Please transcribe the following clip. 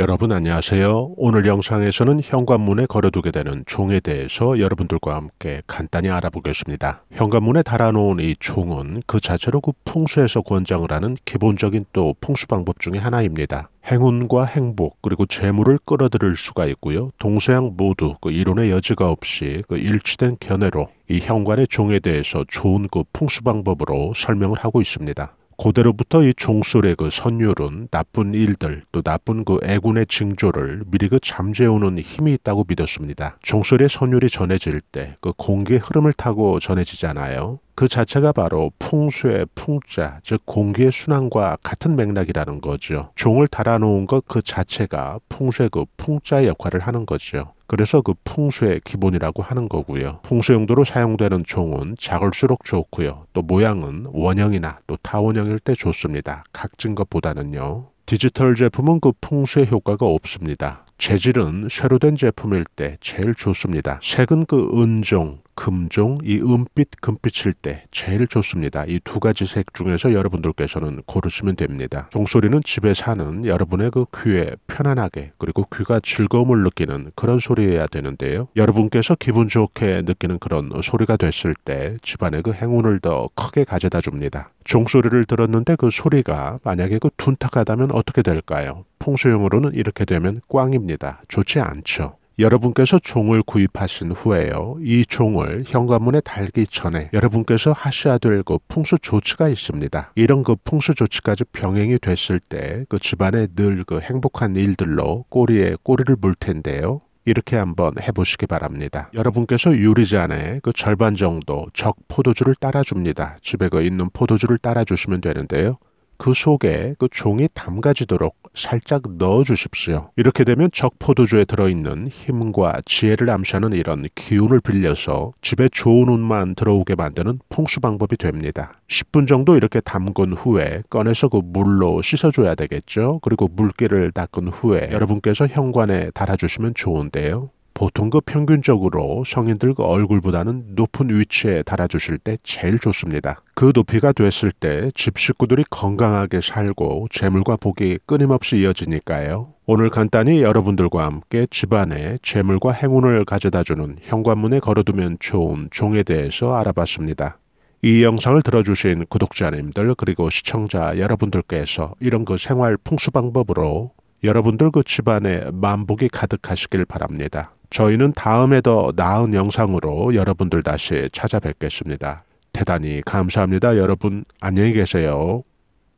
여러분 안녕하세요. 오늘 영상에서는 현관문에 걸어두게 되는 종에 대해서 여러분들과 함께 간단히 알아보겠습니다. 현관문에 달아놓은 이 종은 그 자체로 그 풍수에서 권장을 하는 기본적인 또 풍수 방법 중의 하나입니다. 행운과 행복 그리고 재물을 끌어들일 수가 있고요. 동서양 모두 그 이론의 여지가 없이 그 일치된 견해로 이 현관의 종에 대해서 좋은 그 풍수 방법으로 설명을 하고 있습니다. 고대로부터 이 종술의 그 선율은 나쁜 일들 또 나쁜 그 애군의 징조를 미리 그 잠재우는 힘이 있다고 믿었습니다. 종술의 선율이 전해질 때 그 공기의 흐름을 타고 전해지잖아요. 그 자체가 바로 풍수의 풍자, 즉 공기의 순환과 같은 맥락이라는 거죠. 종을 달아놓은 것 그 자체가 풍수의 그 풍자의 역할을 하는 거죠. 그래서 그 풍수의 기본이라고 하는 거고요. 풍수 용도로 사용되는 종은 작을수록 좋고요. 또 모양은 원형이나 또 타원형일 때 좋습니다. 각진 것보다는요. 디지털 제품은 그 풍수의 효과가 없습니다. 재질은 쇠로 된 제품일 때 제일 좋습니다. 색은 그 은종, 금종, 이 은빛, 금빛일 때 제일 좋습니다. 이 두 가지 색 중에서 여러분들께서는 고르시면 됩니다. 종소리는 집에 사는 여러분의 그 귀에 편안하게 그리고 귀가 즐거움을 느끼는 그런 소리여야 되는데요. 여러분께서 기분 좋게 느끼는 그런 소리가 됐을 때 집안의 그 행운을 더 크게 가져다 줍니다. 종소리를 들었는데 그 소리가 만약에 그 둔탁하다면 어떻게 될까요? 풍수용으로는 이렇게 되면 꽝입니다. 좋지 않죠. 여러분께서 종을 구입하신 후에요. 이 종을 현관문에 달기 전에 여러분께서 하셔야 될 그 풍수 조치가 있습니다. 이런 그 풍수 조치까지 병행이 됐을 때 그 집안에 늘 그 행복한 일들로 꼬리에 꼬리를 물 텐데요. 이렇게 한번 해보시기 바랍니다. 여러분께서 유리잔에 그 절반 정도 적 포도주를 따라줍니다. 집에 그 있는 포도주를 따라주시면 되는데요. 그 속에 그 종이 담가지도록 살짝 넣어 주십시오. 이렇게 되면 적포도주에 들어있는 힘과 지혜를 암시하는 이런 기운을 빌려서 집에 좋은 운만 들어오게 만드는 풍수 방법이 됩니다. 10분 정도 이렇게 담근 후에 꺼내서 그 물로 씻어줘야 되겠죠. 그리고 물기를 닦은 후에 여러분께서 현관에 달아주시면 좋은데요. 보통 그 평균적으로 성인들 그 얼굴보다는 높은 위치에 달아주실 때 제일 좋습니다. 그 높이가 됐을 때 집 식구들이 건강하게 살고 재물과 복이 끊임없이 이어지니까요. 오늘 간단히 여러분들과 함께 집안에 재물과 행운을 가져다주는 현관문에 걸어두면 좋은 종에 대해서 알아봤습니다. 이 영상을 들어주신 구독자님들 그리고 시청자 여러분들께서 이런 그 생활 풍수 방법으로 여러분들 그 집안에 만복이 가득하시길 바랍니다. 저희는 다음에 더 나은 영상으로 여러분들 다시 찾아뵙겠습니다. 대단히 감사합니다. 여러분 안녕히 계세요.